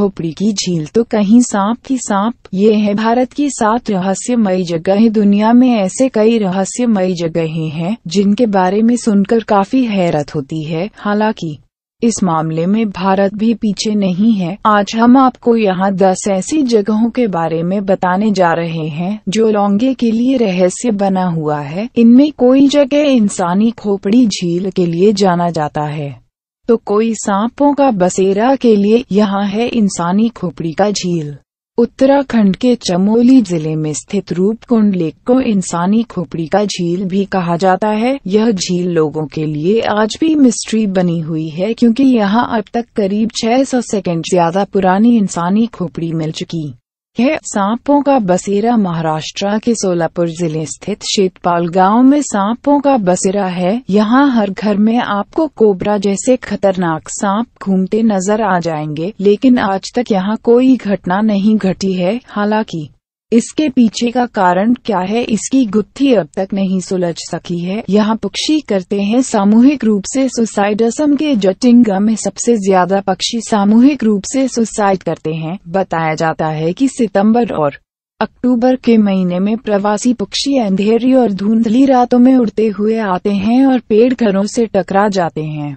खोपड़ी की झील तो कहीं सांप की सांप ये है भारत की सात रहस्यमयी जगह दुनिया में ऐसे कई रहस्यमयी जगहें हैं जिनके बारे में सुनकर काफी हैरत होती है हालांकि इस मामले में भारत भी पीछे नहीं है आज हम आपको यहाँ दस ऐसी जगहों के बारे में बताने जा रहे हैं जो लौंगे के लिए रहस्य बना हुआ है इनमें कोई जगह इंसानी खोपड़ी झील के लिए जाना जाता है तो कोई सांपों का बसेरा के लिए यहाँ है इंसानी खोपड़ी का झील उत्तराखंड के चमोली जिले में स्थित रूपकुंड लेक को इंसानी खोपड़ी का झील भी कहा जाता है यह झील लोगों के लिए आज भी मिस्ट्री बनी हुई है क्योंकि यहाँ अब तक करीब 600 सेकंड ज्यादा पुरानी इंसानी खोपड़ी मिल चुकी यह सांपों का बसेरा महाराष्ट्र के सोलापुर जिले स्थित शेतपाल गांव में सांपों का बसेरा है यहाँ हर घर में आपको कोबरा जैसे खतरनाक सांप घूमते नजर आ जाएंगे लेकिन आज तक यहाँ कोई घटना नहीं घटी है हालांकि इसके पीछे का कारण क्या है इसकी गुत्थी अब तक नहीं सुलझ सकी है यहाँ पक्षी करते हैं सामूहिक रूप से सुसाइड असम के जटिंग में सबसे ज्यादा पक्षी सामूहिक रूप से सुसाइड करते हैं बताया जाता है कि सितंबर और अक्टूबर के महीने में प्रवासी पक्षी अंधेरी और धुंधली रातों में उड़ते हुए आते हैं और पेड़ घरों से टकरा जाते हैं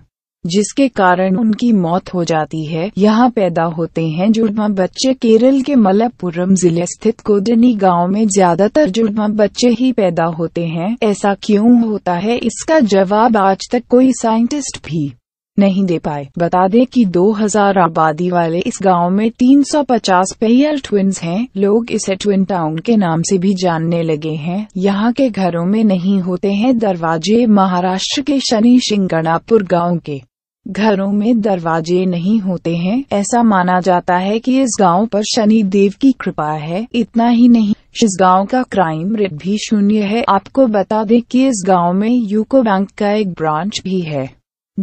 जिसके कारण उनकी मौत हो जाती है यहाँ पैदा होते हैं जुड़वा बच्चे केरल के मलप्पुरम जिले स्थित कोदनी गांव में ज्यादातर जुड़वा बच्चे ही पैदा होते हैं ऐसा क्यों होता है इसका जवाब आज तक कोई साइंटिस्ट भी नहीं दे पाए बता दें कि 2000 आबादी वाले इस गांव में 350 पेयर ट्विन हैं लोग इसे ट्विन टाउन के नाम से भी जानने लगे हैं यहां के घरों में नहीं होते हैं दरवाजे महाराष्ट्र के शनि शिंगणापुर गांव के घरों में दरवाजे नहीं होते हैं ऐसा माना जाता है कि इस गांव पर शनि देव की कृपा है इतना ही नहीं इस गांव का क्राइम रेट भी शून्य है आपको बता दें कि इस गांव में यूको बैंक का एक ब्रांच भी है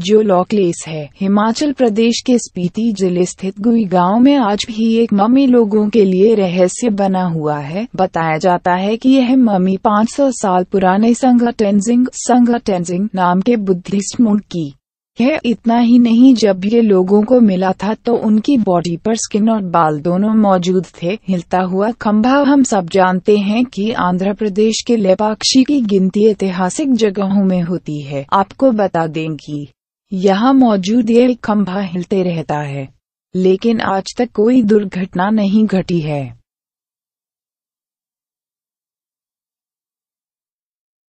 जो लॉकलेस है हिमाचल प्रदेश के स्पीति जिले स्थित गुई गांव में आज भी एक मम्मी लोगों के लिए रहस्य बना हुआ है बताया जाता है कि यह मम्मी 500 साल पुराने संगठनजिंग संगठनजिंग नाम के बुद्धिस्ट मुंड की यह इतना ही नहीं जब ये लोगों को मिला था तो उनकी बॉडी पर स्किन और बाल दोनों मौजूद थे हिलता हुआ खम्भा हम सब जानते हैं कि आंध्र प्रदेश के लेपाक्षी की गिनती ऐतिहासिक जगहों में होती है आपको बता दें कि यहाँ मौजूद ये खम्भा हिलते रहता है लेकिन आज तक कोई दुर्घटना नहीं घटी है